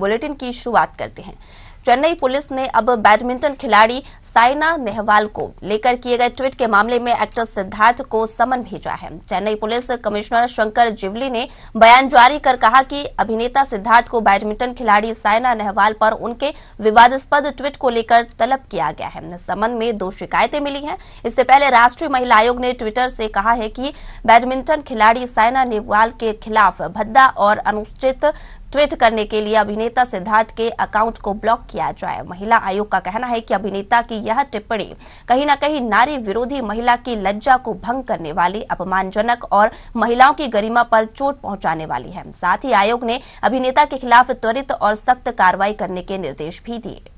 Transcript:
bulletin की शुरुआत करते हैं चेन्नई पुलिस ने अब बैडमिंटन खिलाड़ी साइना नेहवाल को लेकर किए गए ट्वीट के मामले में एक्टर सिद्धार्थ को समन भेजा है चेन्नई पुलिस कमिश्नर शंकर जिवली ने बयान जारी कर कहा कि अभिनेता सिद्धार्थ को बैडमिंटन खिलाड़ी साइना नेहवाल पर उनके विवादास्पद ट्वीट को लेकर तलब किया गया है समन में दो शिकायतें मिली हैं इससे पहले राष्ट्रीय महिला आयोग ने ट्विटर से कहा है कि बैडमिंटन खिलाड़ी साइना नेहवाल के खिलाफ भद्दा और अनुचित ट्वीट करने के लिए अभिनेता सिद्धार्थ के अकाउंट को ब्लॉक किया जाए महिला आयोग का कहना है कि अभिनेता की यह टिप्पणी कहीं न कहीं नारी विरोधी महिला की लज्जा को भंग करने वाली अपमानजनक और महिलाओं की गरिमा पर चोट पहुंचाने वाली है साथ ही आयोग ने अभिनेता के खिलाफ त्वरित और सख्त कार्रवाई करने के निर्देश भी दिए